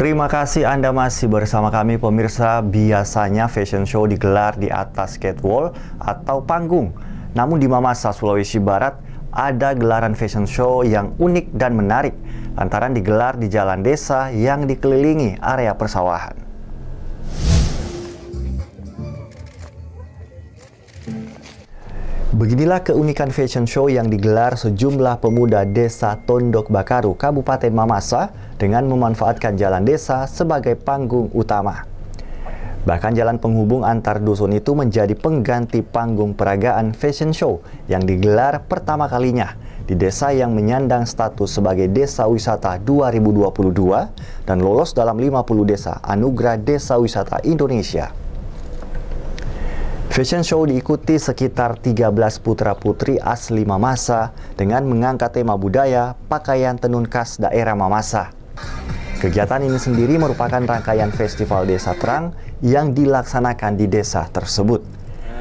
Terima kasih Anda masih bersama kami pemirsa. Biasanya fashion show digelar di atas catwalk atau panggung. Namun di Mamasa, Sulawesi Barat ada gelaran fashion show yang unik dan menarik lantaran digelar di jalan desa yang dikelilingi area persawahan. Beginilah keunikan fashion show yang digelar sejumlah pemuda desa Tondok Bakaru, Kabupaten Mamasa dengan memanfaatkan jalan desa sebagai panggung utama. Bahkan jalan penghubung antar dusun itu menjadi pengganti panggung peragaan fashion show yang digelar pertama kalinya di desa yang menyandang status sebagai Desa Wisata 2022 dan lolos dalam 50 desa Anugerah Desa Wisata Indonesia. Fashion show diikuti sekitar 13 putra-putri asli Mamasa dengan mengangkat tema budaya pakaian tenun khas daerah Mamasa. Kegiatan ini sendiri merupakan rangkaian festival desa terang yang dilaksanakan di desa tersebut.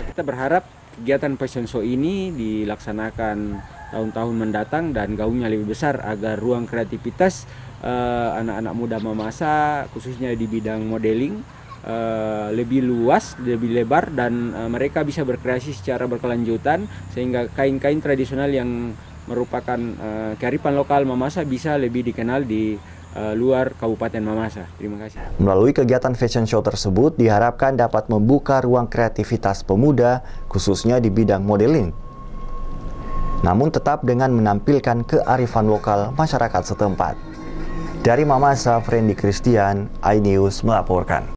Eh, kita berharap kegiatan fashion show ini dilaksanakan tahun-tahun mendatang dan gaungnya lebih besar agar ruang kreativitas eh, anak-anak uh, muda Mamasa khususnya di bidang modeling Eh, lebih luas, lebih lebar dan uh, mereka bisa berkreasi secara berkelanjutan sehingga kain-kain tradisional yang merupakan uh, kearifan lokal Mamasa bisa lebih dikenal di uh, luar Kabupaten Mamasa. Terima kasih. Melalui kegiatan fashion show tersebut diharapkan dapat membuka ruang kreativitas pemuda khususnya di bidang modeling. Namun tetap dengan menampilkan kearifan lokal masyarakat setempat. Dari Mamasa, Freddy Christian, iNews melaporkan.